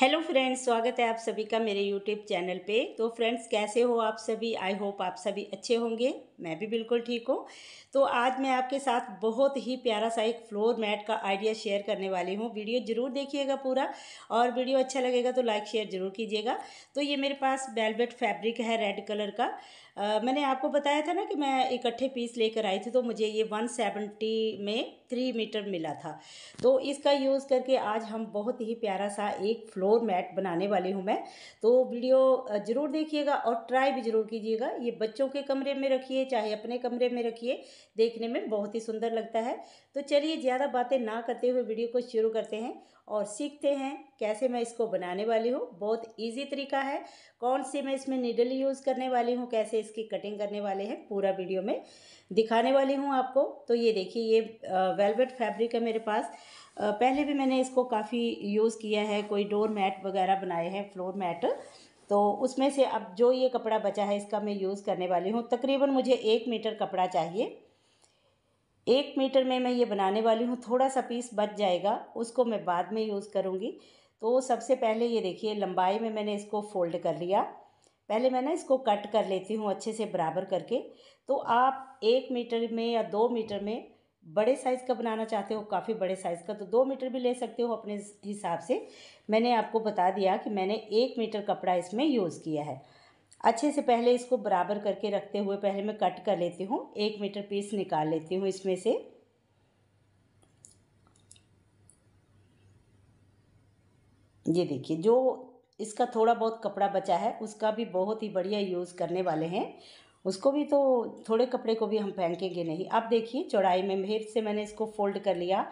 hello friends स्वागत है आप सभी का मेरे यूट्यूब चैनल पे तो फ्रेंड्स कैसे हो आप सभी आई होप आप सभी अच्छे होंगे मैं भी बिल्कुल ठीक हूँ तो आज मैं आपके साथ बहुत ही प्यारा सा एक फ्लोर मैट का आइडिया शेयर करने वाली हूँ वीडियो ज़रूर देखिएगा पूरा और वीडियो अच्छा लगेगा तो लाइक शेयर ज़रूर कीजिएगा तो ये मेरे पास बेलबेट फैब्रिक है रेड कलर का आ, मैंने आपको बताया था ना कि मैं इकट्ठे पीस लेकर आई थी तो मुझे ये वन सेवेंटी में थ्री मीटर मिला था तो इसका यूज़ करके आज हम बहुत ही प्यारा सा एक फ्लोर फ्लोर मैट बनाने वाली हूँ मैं तो वीडियो ज़रूर देखिएगा और ट्राई भी ज़रूर कीजिएगा ये बच्चों के कमरे में रखिए चाहे अपने कमरे में रखिए देखने में बहुत ही सुंदर लगता है तो चलिए ज़्यादा बातें ना करते हुए वीडियो को शुरू करते हैं और सीखते हैं कैसे मैं इसको बनाने वाली हूँ बहुत ईजी तरीका है कौन से मैं इसमें निडल यूज़ करने वाली हूँ कैसे इसकी कटिंग करने वाले हैं पूरा वीडियो में दिखाने वाली हूँ आपको तो ये देखिए ये वेलवेट फैब्रिक है मेरे पास पहले भी मैंने इसको काफ़ी यूज़ किया है कोई डोर मैट वगैरह बनाए हैं फ्लोर मैट तो उसमें से अब जो ये कपड़ा बचा है इसका मैं यूज़ करने वाली हूँ तकरीबन मुझे एक मीटर कपड़ा चाहिए एक मीटर में मैं ये बनाने वाली हूँ थोड़ा सा पीस बच जाएगा उसको मैं बाद में यूज़ करूँगी तो सबसे पहले ये देखिए लंबाई में मैंने इसको फोल्ड कर लिया पहले मैं ना इसको कट कर लेती हूँ अच्छे से बराबर करके तो आप एक मीटर में या दो मीटर में बड़े साइज़ का बनाना चाहते हो काफ़ी बड़े साइज़ का तो दो मीटर भी ले सकते हो अपने हिसाब से मैंने आपको बता दिया कि मैंने एक मीटर कपड़ा इसमें यूज़ किया है अच्छे से पहले इसको बराबर करके रखते हुए पहले मैं कट कर लेती हूँ एक मीटर पीस निकाल लेती हूँ इसमें से ये देखिए जो इसका थोड़ा बहुत कपड़ा बचा है उसका भी बहुत ही बढ़िया यूज़ करने वाले हैं उसको भी तो थोड़े कपड़े को भी हम फेंकेंगे नहीं अब देखिए चौड़ाई में मेहर से मैंने इसको फोल्ड कर लिया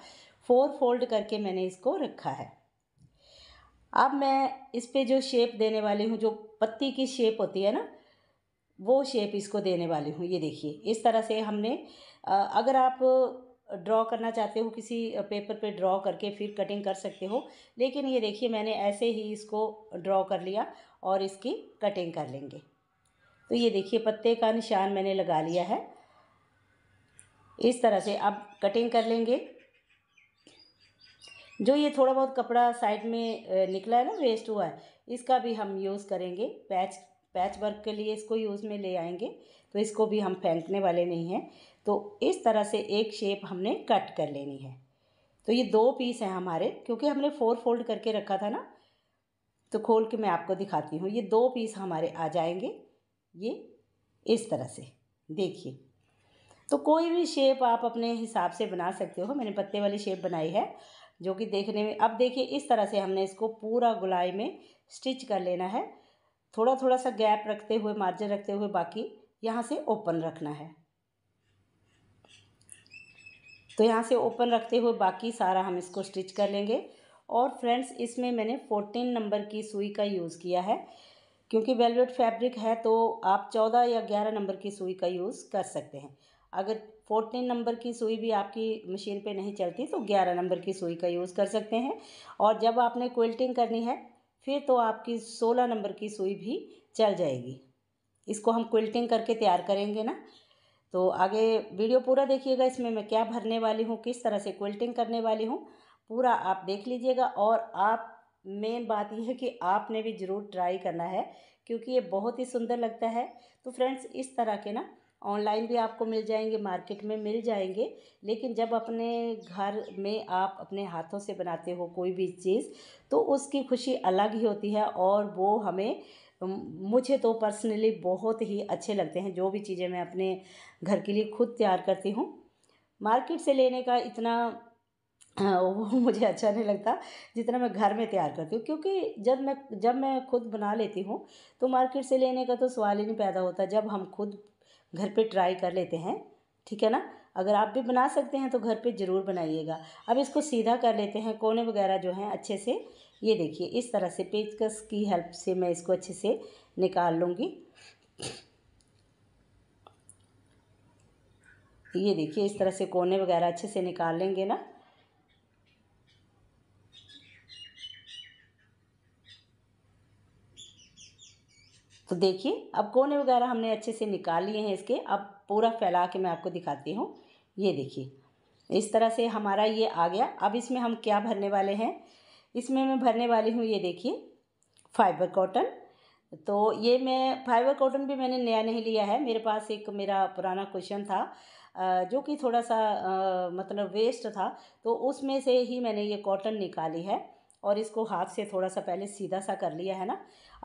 फोर फोल्ड करके मैंने इसको रखा है अब मैं इस पर जो शेप देने वाली हूँ जो पत्ती की शेप होती है ना वो शेप इसको देने वाली हूँ ये देखिए इस तरह से हमने अगर आप ड्रॉ करना चाहते हो किसी पेपर पे ड्रॉ करके फिर कटिंग कर सकते हो लेकिन ये देखिए मैंने ऐसे ही इसको ड्रॉ कर लिया और इसकी कटिंग कर लेंगे तो ये देखिए पत्ते का निशान मैंने लगा लिया है इस तरह से अब कटिंग कर लेंगे जो ये थोड़ा बहुत कपड़ा साइड में निकला है ना वेस्ट हुआ है इसका भी हम यूज़ करेंगे पैच पैच वर्क के लिए इसको यूज़ में ले आएंगे तो इसको भी हम फेंकने वाले नहीं हैं तो इस तरह से एक शेप हमने कट कर लेनी है तो ये दो पीस हैं हमारे क्योंकि हमने फोर फोल्ड करके रखा था ना तो खोल के मैं आपको दिखाती हूँ ये दो पीस हमारे आ जाएंगे ये इस तरह से देखिए तो कोई भी शेप आप अपने हिसाब से बना सकते हो मैंने पत्ते वाली शेप बनाई है जो कि देखने में अब देखिए इस तरह से हमने इसको पूरा गुलाई में स्टिच कर लेना है थोड़ा थोड़ा सा गैप रखते हुए मार्जिन रखते हुए बाकी यहाँ से ओपन रखना है तो यहाँ से ओपन रखते हुए बाकी सारा हम इसको स्टिच कर लेंगे और फ्रेंड्स इसमें मैंने फोर्टीन नंबर की सुई का यूज़ किया है क्योंकि वेलवेट फैब्रिक है तो आप चौदह या ग्यारह नंबर की सुई का यूज़ कर सकते हैं अगर फोर्टीन नंबर की सुई भी आपकी मशीन पे नहीं चलती तो ग्यारह नंबर की सुई का यूज़ कर सकते हैं और जब आपने क्विल्टिंग करनी है फिर तो आपकी सोलह नंबर की सुई भी चल जाएगी इसको हम क्विल्टिंग करके तैयार करेंगे ना तो आगे वीडियो पूरा देखिएगा इसमें मैं क्या भरने वाली हूँ किस तरह से क्विल्टिंग करने वाली हूँ पूरा आप देख लीजिएगा और आप मेन बात यह है कि आपने भी ज़रूर ट्राई करना है क्योंकि ये बहुत ही सुंदर लगता है तो फ्रेंड्स इस तरह के ना ऑनलाइन भी आपको मिल जाएंगे मार्केट में मिल जाएंगे लेकिन जब अपने घर में आप अपने हाथों से बनाते हो कोई भी चीज़ तो उसकी खुशी अलग ही होती है और वो हमें मुझे तो पर्सनली बहुत ही अच्छे लगते हैं जो भी चीज़ें मैं अपने घर के लिए खुद तैयार करती हूँ मार्केट से लेने का इतना हाँ, वो मुझे अच्छा नहीं लगता जितना मैं घर में तैयार करती हूँ क्योंकि जब मैं जब मैं खुद बना लेती हूँ तो मार्केट से लेने का तो सवाल ही नहीं पैदा होता जब हम खुद घर पे ट्राई कर लेते हैं ठीक है ना अगर आप भी बना सकते हैं तो घर पे ज़रूर बनाइएगा अब इसको सीधा कर लेते हैं कोने वगैरह जो हैं अच्छे से ये देखिए इस तरह से पेचकस की हेल्प से मैं इसको अच्छे से निकाल लूँगी ये देखिए इस तरह से कोने वगैरह अच्छे से निकाल लेंगे ना तो देखिए अब कोने वगैरह हमने अच्छे से निकाल लिए हैं इसके अब पूरा फैला के मैं आपको दिखाती हूँ ये देखिए इस तरह से हमारा ये आ गया अब इसमें हम क्या भरने वाले हैं इसमें मैं भरने वाली हूँ ये देखिए फाइबर कॉटन तो ये मैं फाइबर कॉटन भी मैंने नया नहीं लिया है मेरे पास एक मेरा पुराना क्वेश्चन था जो कि थोड़ा सा मतलब वेस्ट था तो उसमें से ही मैंने ये कॉटन निकाली है और इसको हाथ से थोड़ा सा पहले सीधा सा कर लिया है ना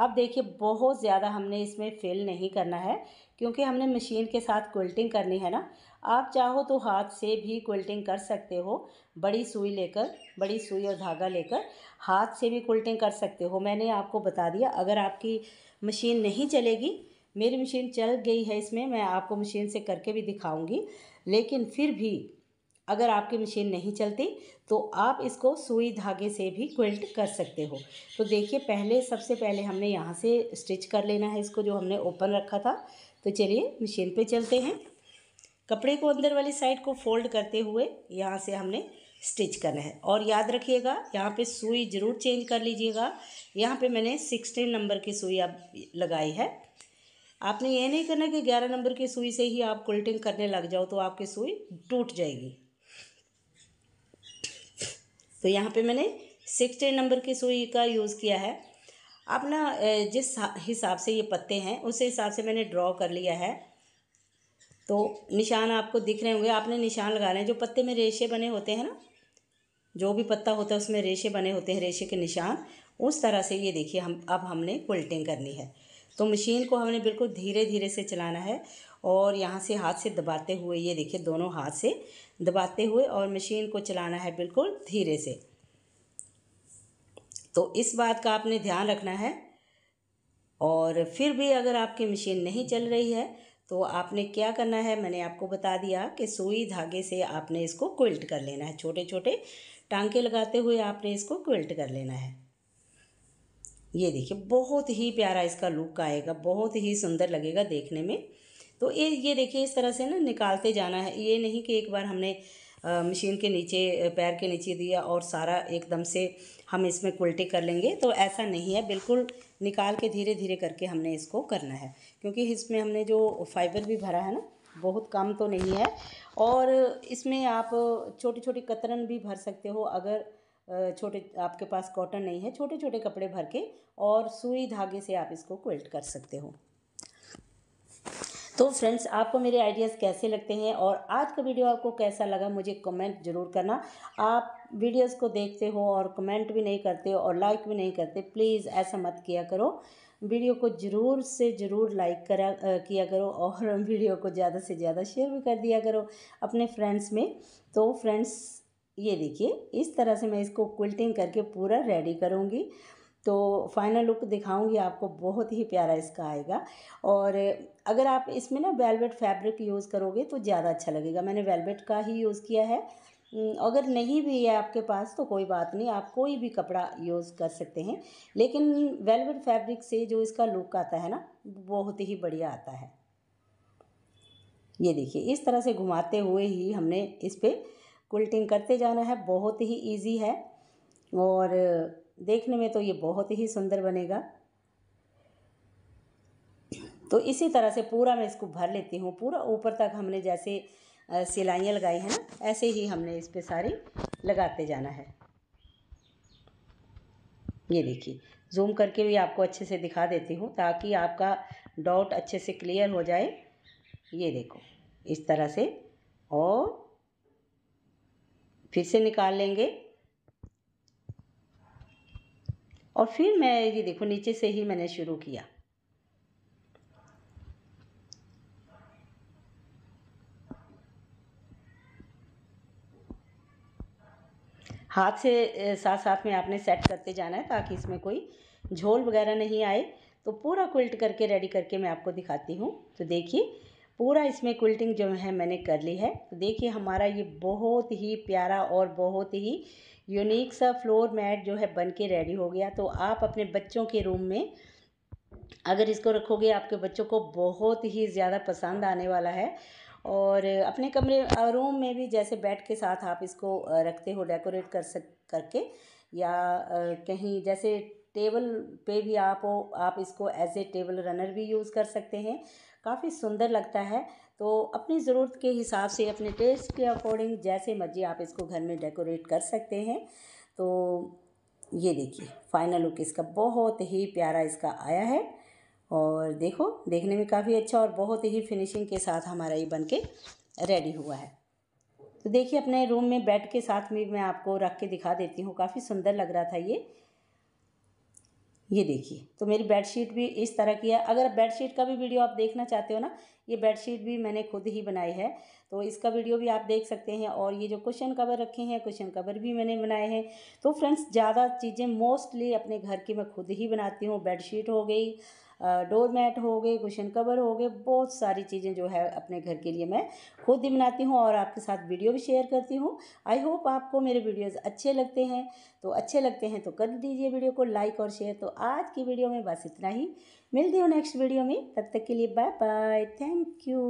अब देखिए बहुत ज़्यादा हमने इसमें फेल नहीं करना है क्योंकि हमने मशीन के साथ क्विल्टिंग करनी है ना आप चाहो तो हाथ से भी क्विल्टिंग कर सकते हो बड़ी सुई लेकर बड़ी सुई और धागा लेकर हाथ से भी क्विल्टिंग कर सकते हो मैंने आपको बता दिया अगर आपकी मशीन नहीं चलेगी मेरी मशीन चल गई है इसमें मैं आपको मशीन से करके भी दिखाऊंगी लेकिन फिर भी अगर आपकी मशीन नहीं चलती तो आप इसको सुई धागे से भी क्विल्ट कर सकते हो तो देखिए पहले सबसे पहले हमने यहाँ से स्टिच कर लेना है इसको जो हमने ओपन रखा था तो चलिए मशीन पे चलते हैं कपड़े को अंदर वाली साइड को फोल्ड करते हुए यहाँ से हमने स्टिच करना है और याद रखिएगा यहाँ पे सुई ज़रूर चेंज कर लीजिएगा यहाँ पे मैंने सिक्सटीन नंबर की सुई आप लगाई है आपने ये नहीं करना कि ग्यारह नंबर की सुई से ही आप कुल्टिंग करने लग जाओ तो आपकी सुई टूट जाएगी तो यहाँ पे मैंने सिक्सटीन नंबर की सुई का यूज़ किया है आप ना जिस हिसाब से ये पत्ते हैं उस हिसाब से मैंने ड्रॉ कर लिया है तो निशान आपको दिख रहे होंगे आपने निशान लगा रहे हैं जो पत्ते में रेशे बने होते हैं ना जो भी पत्ता होता है उसमें रेशे बने होते हैं रेशे के निशान उस तरह से ये देखिए हम अब हमने क्विल्टिंग करनी है तो मशीन को हमने बिल्कुल धीरे धीरे से चलाना है और यहाँ से हाथ से दबाते हुए ये देखिए दोनों हाथ से दबाते हुए और मशीन को चलाना है बिल्कुल धीरे से तो इस बात का आपने ध्यान रखना है और फिर भी अगर आपकी मशीन नहीं चल रही है तो आपने क्या करना है मैंने आपको बता दिया कि सुई धागे से आपने इसको क्विल्ट कर लेना है छोटे छोटे टांके लगाते हुए आपने इसको क्विल्ट कर लेना है ये देखिए बहुत ही प्यारा इसका लुक आएगा बहुत ही सुंदर लगेगा देखने में तो ये ये देखिए इस तरह से ना निकालते जाना है ये नहीं कि एक बार हमने मशीन के नीचे पैर के नीचे दिया और सारा एकदम से हम इसमें उल्टे कर लेंगे तो ऐसा नहीं है बिल्कुल निकाल के धीरे धीरे करके हमने इसको करना है क्योंकि इसमें हमने जो फाइबर भी भरा है ना बहुत कम तो नहीं है और इसमें आप छोटी छोटी कतरन भी भर सकते हो अगर छोटे आपके पास कॉटन नहीं है छोटे छोटे कपड़े भर के और सुई धागे से आप इसको क्विल्ट कर सकते हो तो फ्रेंड्स आपको मेरे आइडियाज़ कैसे लगते हैं और आज का वीडियो आपको कैसा लगा मुझे कमेंट ज़रूर करना आप वीडियोस को देखते हो और कमेंट भी नहीं करते हो और लाइक भी नहीं करते प्लीज़ ऐसा मत किया करो वीडियो को ज़रूर से ज़रूर लाइक करा किया करो और वीडियो को ज़्यादा से ज़्यादा शेयर भी कर दिया करो अपने फ्रेंड्स में तो फ्रेंड्स ये देखिए इस तरह से मैं इसको क्विल्टिंग करके पूरा रेडी करूँगी तो फाइनल लुक दिखाऊंगी आपको बहुत ही प्यारा इसका आएगा और अगर आप इसमें ना वेलवेट फैब्रिक यूज़ करोगे तो ज़्यादा अच्छा लगेगा मैंने वेलवेट का ही यूज़ किया है अगर नहीं भी है आपके पास तो कोई बात नहीं आप कोई भी कपड़ा यूज़ कर सकते हैं लेकिन वेलवेट फैब्रिक से जो इसका लुक आता है ना बहुत ही बढ़िया आता है ये देखिए इस तरह से घुमाते हुए ही हमने इस पर कुल्टिंग करते जाना है बहुत ही ईजी है और देखने में तो ये बहुत ही सुंदर बनेगा तो इसी तरह से पूरा मैं इसको भर लेती हूँ पूरा ऊपर तक हमने जैसे सिलाइयाँ लगाई हैं ना ऐसे ही हमने इस पर सारी लगाते जाना है ये देखिए जूम करके भी आपको अच्छे से दिखा देती हूँ ताकि आपका डॉट अच्छे से क्लियर हो जाए ये देखो इस तरह से और फिर से निकाल लेंगे और फिर मैं ये देखो नीचे से ही मैंने शुरू किया हाथ से साथ साथ में आपने सेट करते जाना है ताकि इसमें कोई झोल वगैरह नहीं आए तो पूरा क्विल्ट करके रेडी करके मैं आपको दिखाती हूँ तो देखिए पूरा इसमें क्विल्टिंग जो है मैंने कर ली है तो देखिए हमारा ये बहुत ही प्यारा और बहुत ही यूनिक सा फ्लोर मैट जो है बन के रेडी हो गया तो आप अपने बच्चों के रूम में अगर इसको रखोगे आपके बच्चों को बहुत ही ज़्यादा पसंद आने वाला है और अपने कमरे रूम में भी जैसे बेड के साथ आप इसको रखते हो डेकोरेट कर सक करके या कहीं जैसे टेबल पे भी आप हो आप इसको एज ए टेबल रनर भी यूज़ कर सकते हैं काफ़ी सुंदर लगता है तो अपनी ज़रूरत के हिसाब से अपने टेस्ट के अकॉर्डिंग जैसे मर्जी आप इसको घर में डेकोरेट कर सकते हैं तो ये देखिए फाइनल लुक इसका बहुत ही प्यारा इसका आया है और देखो देखने में काफ़ी अच्छा और बहुत ही फिनिशिंग के साथ हमारा ये बन के रेडी हुआ है तो देखिए अपने रूम में बेड के साथ में मैं आपको रख के दिखा देती हूँ काफ़ी सुंदर लग रहा था ये ये देखिए तो मेरी बेडशीट भी इस तरह की है अगर बेडशीट का भी वीडियो आप देखना चाहते हो ना ये बेडशीट भी मैंने खुद ही बनाई है तो इसका वीडियो भी आप देख सकते हैं और ये जो क्वेश्चन कवर रखे हैं क्वेश्चन कवर भी मैंने बनाए हैं तो फ्रेंड्स ज़्यादा चीज़ें मोस्टली अपने घर की मैं खुद ही बनाती हूँ बेडशीट हो गई डोर मैट हो गए कुशन कवर हो गए बहुत सारी चीज़ें जो है अपने घर के लिए मैं खुद ही बनाती हूँ और आपके साथ वीडियो भी शेयर करती हूँ आई होप आपको मेरे वीडियोज़ अच्छे लगते हैं तो अच्छे लगते हैं तो कर दीजिए वीडियो को लाइक और शेयर तो आज की वीडियो में बस इतना ही मिलती हूँ नेक्स्ट वीडियो में तब तक के लिए बाय बाय थैंक यू